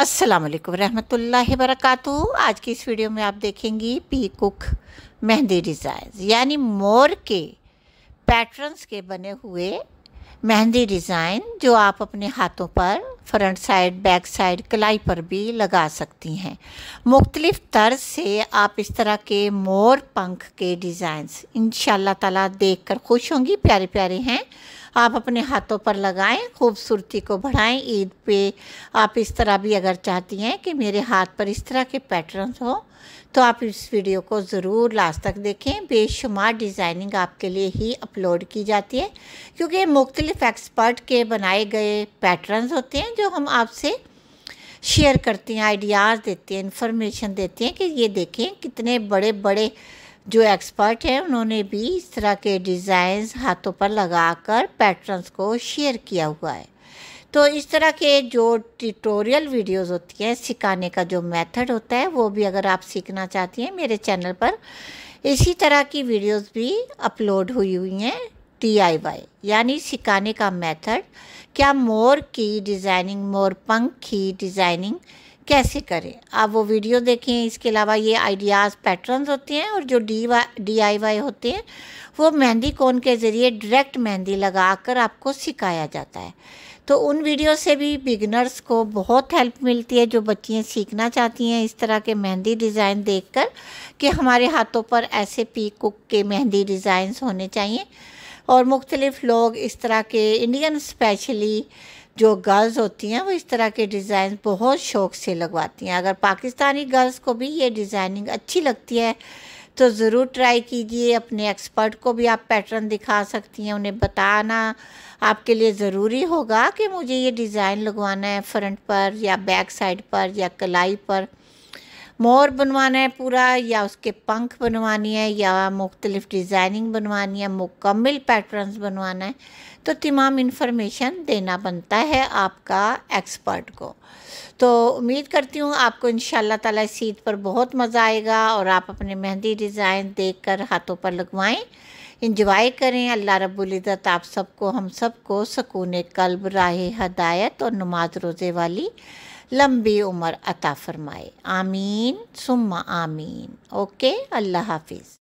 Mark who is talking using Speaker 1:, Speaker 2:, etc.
Speaker 1: अस्सलाम वालेकुम रहमतुल्लाहि वरकू आज की इस वीडियो में आप देखेंगी पी कुक मेहंदी डिज़ाइन यानी मोर के पैटर्न्स के बने हुए मेहंदी डिज़ाइन जो आप अपने हाथों पर फ्रंट साइड बैक साइड कलाई पर भी लगा सकती हैं मुख्तलिफ़ तर्ज से आप इस तरह के मोर पंख के डिज़ाइंस इन ताला देख कर खुश होंगी प्यारे प्यारे हैं आप अपने हाथों पर लगाएं खूबसूरती को बढ़ाएं ईद पे आप इस तरह भी अगर चाहती हैं कि मेरे हाथ पर इस तरह के पैटर्न्स हों तो आप इस वीडियो को ज़रूर लास्ट तक देखें बेशुमार डिज़ाइनिंग आपके लिए ही अपलोड की जाती है क्योंकि मुख्तलिफ़ एक्सपर्ट के बनाए गए पैटर्न्स होते हैं जो हम आपसे शेयर करती हैं आइडियाज़ देती हैं इन्फॉर्मेशन देती हैं कि ये देखें कितने बड़े बड़े जो एक्सपर्ट हैं उन्होंने भी इस तरह के डिज़ाइंस हाथों पर लगाकर पैटर्न्स को शेयर किया हुआ है तो इस तरह के जो ट्यूटोरियल वीडियोस होती हैं सिखाने का जो मेथड होता है वो भी अगर आप सीखना चाहती हैं मेरे चैनल पर इसी तरह की वीडियोस भी अपलोड हुई हुई हैं टी आई वाई यानी सिखाने का मेथड क्या मोर की डिज़ाइनिंग मोर पंख की डिज़ाइनिंग कैसे करें आप वो वीडियो देखें इसके अलावा ये आइडियाज़ पैटर्न्स होते हैं और जो डी वाई डी होते हैं वो मेहंदी कोन के ज़रिए डायरेक्ट मेहंदी लगा कर आपको सिखाया जाता है तो उन वीडियो से भी बिगनर्स को बहुत हेल्प मिलती है जो बच्चियाँ सीखना चाहती हैं इस तरह के मेहंदी डिज़ाइन देख कि हमारे हाथों पर ऐसे पी कुक के मेहंदी डिज़ाइंस होने चाहिए और मुख्तलिफ़ लोग इस तरह के इंडियन स्पेशली जो गर्ल्स होती हैं वो इस तरह के डिज़ाइन बहुत शौक से लगवाती हैं अगर पाकिस्तानी गर्ल्स को भी ये डिज़ाइनिंग अच्छी लगती है तो ज़रूर ट्राई कीजिए अपने एक्सपर्ट को भी आप पैटर्न दिखा सकती हैं उन्हें बताना आपके लिए ज़रूरी होगा कि मुझे ये डिज़ाइन लगवाना है फ्रंट पर या बैक साइड पर या कलाई पर मोर बनवाना है पूरा या उसके पंख बनवानी है या मुख्तलिफ डिज़ाइनिंग बनवानी है मुकम्मल पैटर्न्स बनवाना है तो तमाम इन्फॉर्मेशन देना बनता है आपका एक्सपर्ट को तो उम्मीद करती हूँ आपको इन ताला इस सीट पर बहुत मज़ा आएगा और आप अपने मेहंदी डिज़ाइन देख कर हाथों पर लगवाएँ इंजॉय करें अल्लाह रब्ज़त आप सबको हम सबको सकून कल्ब राह हदायत और नमाज रोज़े वाली لمبی عمر عطا فرمائے آمین ثم آمین اوکے اللہ حافظ